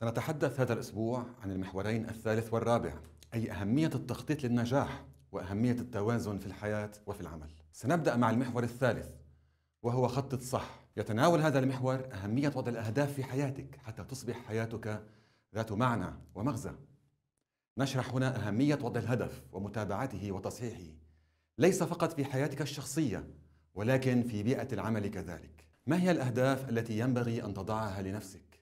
سنتحدث هذا الأسبوع عن المحورين الثالث والرابع أي أهمية التخطيط للنجاح وأهمية التوازن في الحياة وفي العمل سنبدأ مع المحور الثالث وهو خطط صح يتناول هذا المحور أهمية وضع الأهداف في حياتك حتى تصبح حياتك ذات معنى ومغزى نشرح هنا أهمية وضع الهدف ومتابعته وتصحيحه ليس فقط في حياتك الشخصية ولكن في بيئة العمل كذلك ما هي الأهداف التي ينبغي أن تضعها لنفسك؟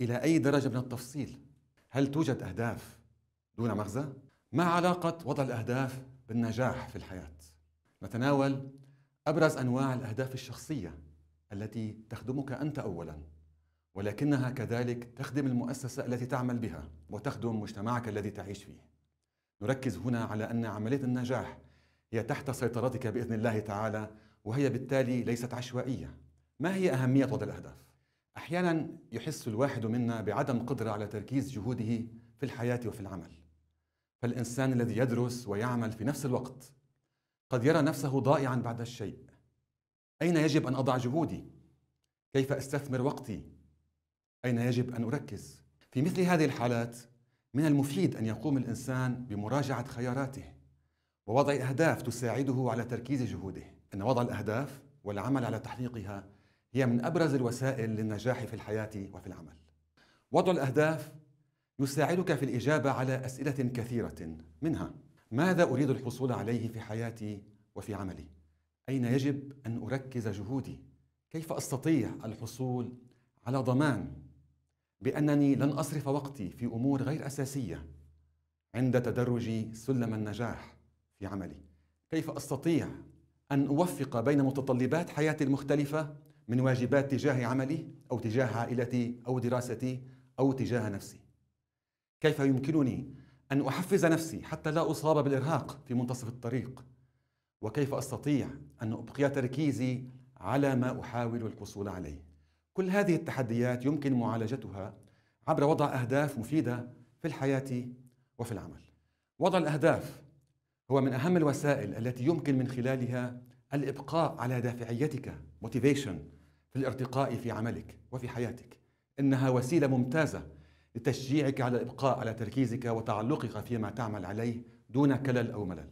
إلى أي درجة من التفصيل؟ هل توجد أهداف دون مغزى؟ ما علاقة وضع الأهداف بالنجاح في الحياة؟ نتناول أبرز أنواع الأهداف الشخصية التي تخدمك أنت أولاً ولكنها كذلك تخدم المؤسسة التي تعمل بها وتخدم مجتمعك الذي تعيش فيه. نركز هنا على أن عملية النجاح هي تحت سيطرتك بإذن الله تعالى وهي بالتالي ليست عشوائية. ما هي أهمية وضع الأهداف؟ احيانا يحس الواحد منا بعدم قدره على تركيز جهوده في الحياه وفي العمل فالانسان الذي يدرس ويعمل في نفس الوقت قد يرى نفسه ضائعا بعد الشيء اين يجب ان اضع جهودي كيف استثمر وقتي اين يجب ان اركز في مثل هذه الحالات من المفيد ان يقوم الانسان بمراجعه خياراته ووضع اهداف تساعده على تركيز جهوده ان وضع الاهداف والعمل على تحقيقها هي من أبرز الوسائل للنجاح في الحياة وفي العمل وضع الأهداف يساعدك في الإجابة على أسئلة كثيرة منها ماذا أريد الحصول عليه في حياتي وفي عملي؟ أين يجب أن أركز جهودي؟ كيف أستطيع الحصول على ضمان بأنني لن أصرف وقتي في أمور غير أساسية عند تدرج سلم النجاح في عملي؟ كيف أستطيع أن أوفق بين متطلبات حياتي المختلفة من واجبات تجاه عملي او تجاه عائلتي او دراستي او تجاه نفسي كيف يمكنني ان احفز نفسي حتى لا اصاب بالارهاق في منتصف الطريق وكيف استطيع ان ابقي تركيزي على ما احاول الحصول عليه كل هذه التحديات يمكن معالجتها عبر وضع اهداف مفيده في الحياه وفي العمل وضع الاهداف هو من اهم الوسائل التي يمكن من خلالها الابقاء على دافعيتك موتيفيشن في الارتقاء في عملك وفي حياتك انها وسيله ممتازه لتشجيعك على الابقاء على تركيزك وتعلقك فيما تعمل عليه دون كلل او ملل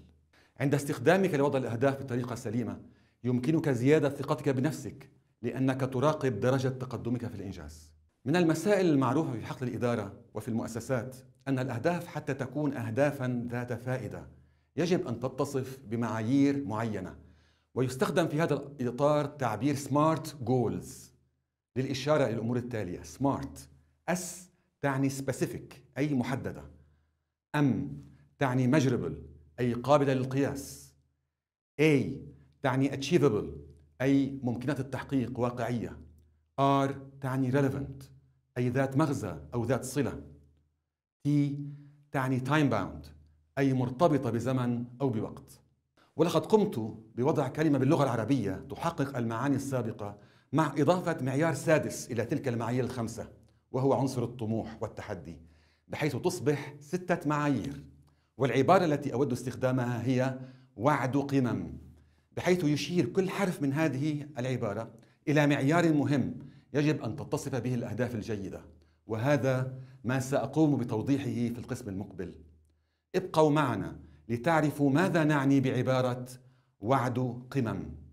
عند استخدامك لوضع الاهداف بطريقه سليمه يمكنك زياده ثقتك بنفسك لانك تراقب درجه تقدمك في الانجاز من المسائل المعروفه في حقل الاداره وفي المؤسسات ان الاهداف حتى تكون اهدافا ذات فائده يجب ان تتصف بمعايير معينه ويستخدم في هذا الإطار تعبير سمارت جولز للإشارة إلى الأمور التالية سمارت أس تعني سبيسيفيك أي محددة أم تعني مجربل أي قابلة للقياس A تعني achievable أي ممكنة التحقيق واقعية R تعني relevant أي ذات مغزى أو ذات صلة T تعني time bound أي مرتبطة بزمن أو بوقت ولقد قمت بوضع كلمة باللغة العربية تحقق المعاني السابقة مع إضافة معيار سادس إلى تلك المعايير الخمسة وهو عنصر الطموح والتحدي بحيث تصبح ستة معايير والعبارة التي أود استخدامها هي وعد قمم بحيث يشير كل حرف من هذه العبارة إلى معيار مهم يجب أن تتصف به الأهداف الجيدة وهذا ما سأقوم بتوضيحه في القسم المقبل ابقوا معنا لتعرفوا ماذا نعني بعباره وعد قمم